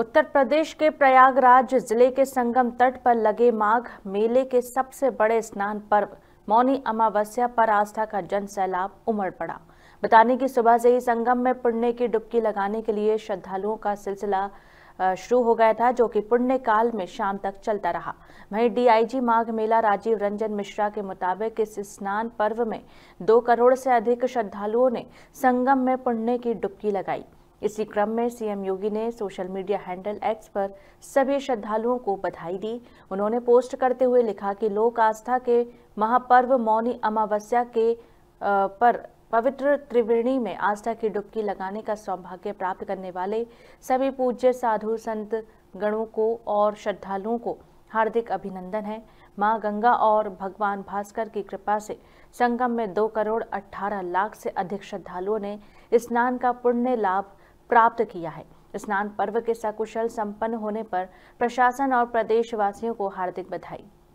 उत्तर प्रदेश के प्रयागराज जिले के संगम तट पर लगे माघ मेले के सबसे बड़े स्नान पर्व मौनी अमावस्या पर आस्था का जन सैलाब उमड़ पड़ा बताने की सुबह से ही संगम में पुण्य की डुबकी लगाने के लिए श्रद्धालुओं का सिलसिला शुरू हो गया था जो कि पुण्य काल में शाम तक चलता रहा वहीं डीआईजी माघ मेला राजीव रंजन मिश्रा के मुताबिक इस स्नान पर्व में दो करोड़ से अधिक श्रद्धालुओं ने संगम में पुण्य की डुबकी लगाई इसी क्रम में सीएम योगी ने सोशल मीडिया हैंडल एक्स पर सभी श्रद्धालुओं को बधाई दी उन्होंने पोस्ट करते हुए लिखा कि लोक आस्था के महापर्व मौनी अमावस्या के पर पवित्र त्रिवेणी में आस्था की डुबकी लगाने का सौभाग्य प्राप्त करने वाले सभी पूज्य साधु संत गणों को और श्रद्धालुओं को हार्दिक अभिनंदन है माँ गंगा और भगवान भास्कर की कृपा से संगम में दो करोड़ अट्ठारह लाख से अधिक श्रद्धालुओं ने स्नान का पुण्य लाभ प्राप्त किया है स्नान पर्व के सकुशल संपन्न होने पर प्रशासन और प्रदेशवासियों को हार्दिक बधाई